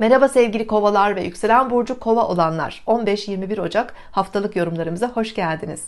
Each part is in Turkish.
Merhaba sevgili kovalar ve yükselen burcu kova olanlar 15-21 Ocak haftalık yorumlarımıza hoş geldiniz.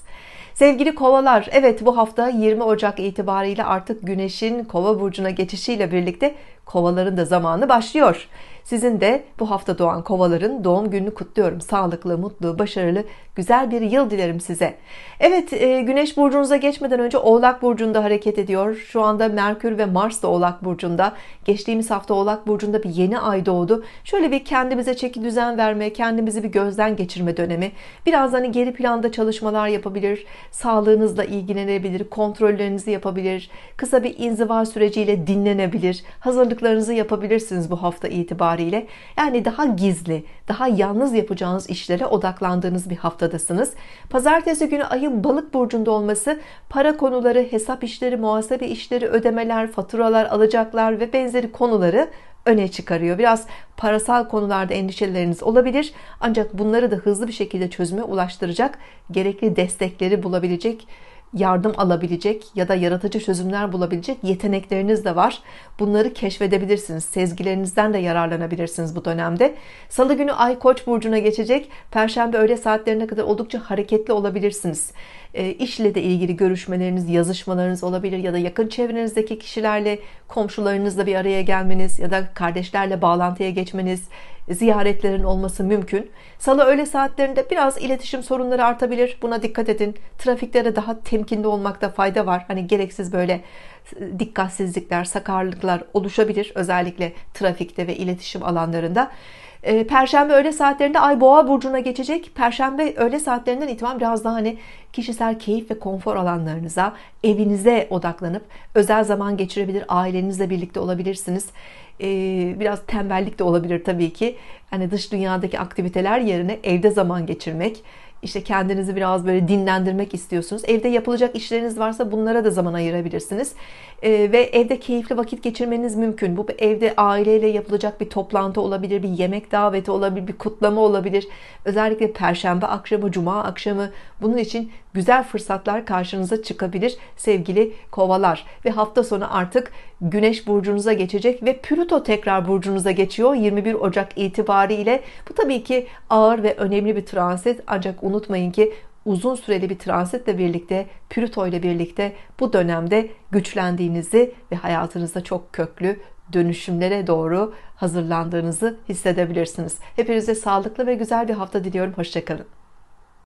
Sevgili kovalar evet bu hafta 20 Ocak itibariyle artık güneşin kova burcuna geçişiyle birlikte kovaların da zamanı başlıyor. Sizin de bu hafta doğan kovaların doğum gününü kutluyorum. Sağlıklı, mutlu, başarılı, güzel bir yıl dilerim size. Evet e, güneş burcunuza geçmeden önce oğlak burcunda hareket ediyor. Şu anda Merkür ve Mars da oğlak burcunda. Geçtiğimiz hafta oğlak burcunda bir yeni ay doğdu. Şöyle bir kendimize çeki düzen verme, kendimizi bir gözden geçirme dönemi. Biraz hani geri planda çalışmalar yapabilir, sağlığınızla ilgilenebilir, kontrollerinizi yapabilir, kısa bir inziva süreciyle dinlenebilir. Hazırlıklarınızı yapabilirsiniz bu hafta itibariyle itibariyle yani daha gizli, daha yalnız yapacağınız işlere odaklandığınız bir haftadasınız. Pazartesi günü ayın balık burcunda olması para konuları, hesap işleri, muhasebe işleri, ödemeler, faturalar, alacaklar ve benzeri konuları öne çıkarıyor. Biraz parasal konularda endişeleriniz olabilir ancak bunları da hızlı bir şekilde çözüme ulaştıracak gerekli destekleri bulabilecek yardım alabilecek ya da yaratıcı çözümler bulabilecek yetenekleriniz de var. Bunları keşfedebilirsiniz. Sezgilerinizden de yararlanabilirsiniz bu dönemde. Salı günü Ay Koç burcuna geçecek. Perşembe öğle saatlerine kadar oldukça hareketli olabilirsiniz. E, işle de ilgili görüşmeleriniz, yazışmalarınız olabilir ya da yakın çevrenizdeki kişilerle, komşularınızla bir araya gelmeniz ya da kardeşlerle bağlantıya geçmeniz, ziyaretlerin olması mümkün. Salı öğle saatlerinde biraz iletişim sorunları artabilir. Buna dikkat edin. Trafiklere daha temkinli olmakta fayda var. Hani gereksiz böyle e, dikkatsizlikler, sakarlıklar oluşabilir özellikle trafikte ve iletişim alanlarında. Ee, Perşembe öğle saatlerinde Ay Boğa burcuna geçecek. Perşembe öğle saatlerinden itibaren biraz daha hani kişisel keyif ve konfor alanlarınıza, evinize odaklanıp özel zaman geçirebilir, ailenizle birlikte olabilirsiniz. Ee, biraz tembellik de olabilir tabii ki. Hani dış dünyadaki aktiviteler yerine evde zaman geçirmek işte kendinizi biraz böyle dinlendirmek istiyorsunuz. Evde yapılacak işleriniz varsa bunlara da zaman ayırabilirsiniz. E, ve evde keyifli vakit geçirmeniz mümkün. Bu evde aileyle yapılacak bir toplantı olabilir, bir yemek daveti olabilir, bir kutlama olabilir. Özellikle perşembe akşamı, cuma akşamı bunun için güzel fırsatlar karşınıza çıkabilir sevgili kovalar. Ve hafta sonu artık güneş burcunuza geçecek ve Plüto tekrar burcunuza geçiyor 21 Ocak itibariyle. Bu tabii ki ağır ve önemli bir transit ancak unutmayın ki uzun süreli bir transitle birlikte Plüto ile birlikte bu dönemde güçlendiğinizi ve hayatınızda çok köklü dönüşümlere doğru hazırlandığınızı hissedebilirsiniz. Hepinize sağlıklı ve güzel bir hafta diliyorum. Hoşçakalın.